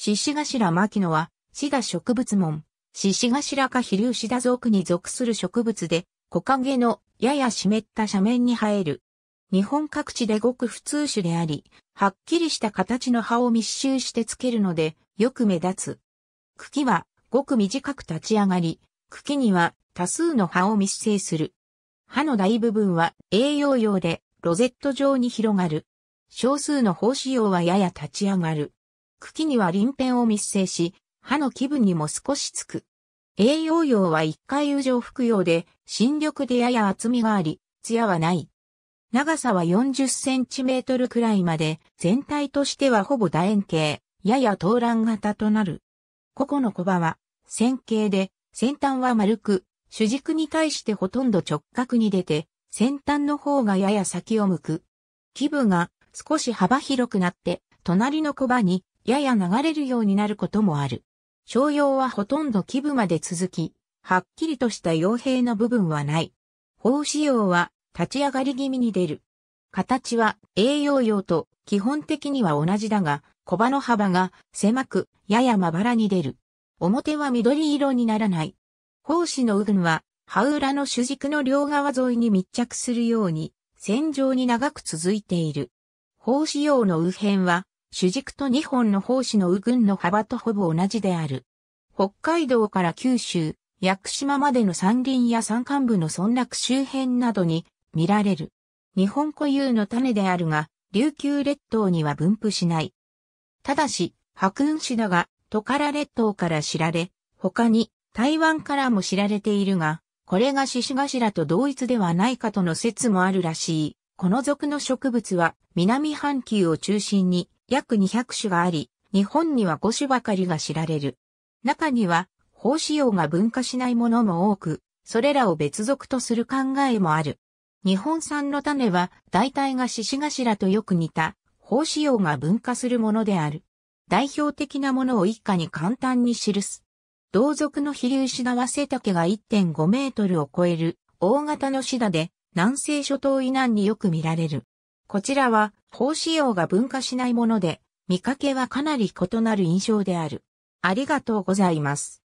獅子頭牧野は、シダ植物門、獅子頭か飛流シダ族に属する植物で、木陰のやや湿った斜面に生える。日本各地でごく普通種であり、はっきりした形の葉を密集してつけるので、よく目立つ。茎はごく短く立ち上がり、茎には多数の葉を密生する。葉の大部分は栄養用でロゼット状に広がる。少数の胞子葉はやや立ち上がる。茎には鱗片を密生し、歯の気分にも少しつく。栄養用は一回油状服用で、新緑でやや厚みがあり、艶はない。長さは40センチメートルくらいまで、全体としてはほぼ楕円形、やや投卵型となる。個々の小葉は、線形で、先端は丸く、主軸に対してほとんど直角に出て、先端の方がやや先を向く。基部が少し幅広くなって、隣の小葉にやや流れるようになることもある。商用はほとんど基部まで続き、はっきりとした傭兵の部分はない。法仕様は立ち上がり気味に出る。形は栄養用と基本的には同じだが、小葉の幅が狭く、ややまばらに出る。表は緑色にならない。胞子の右群は、葉裏の主軸の両側沿いに密着するように、線状に長く続いている。胞子用の右辺は、主軸と2本の胞子の右群の幅とほぼ同じである。北海道から九州、屋久島までの山林や山間部の村落周辺などに見られる。日本固有の種であるが、琉球列島には分布しない。ただし、白雲市だが、トカラ列島から知られ、他に台湾からも知られているが、これが獅子頭と同一ではないかとの説もあるらしい。この属の植物は南半球を中心に約200種があり、日本には5種ばかりが知られる。中には、法子用が分化しないものも多く、それらを別属とする考えもある。日本産の種は、大体が獅子頭とよく似た、法子用が分化するものである。代表的なものを一家に簡単に記す。同族の飛竜シダは背丈が1.5メートルを超える大型のシダで南西諸島以南によく見られる。こちらは、法使用が分化しないもので、見かけはかなり異なる印象である。ありがとうございます。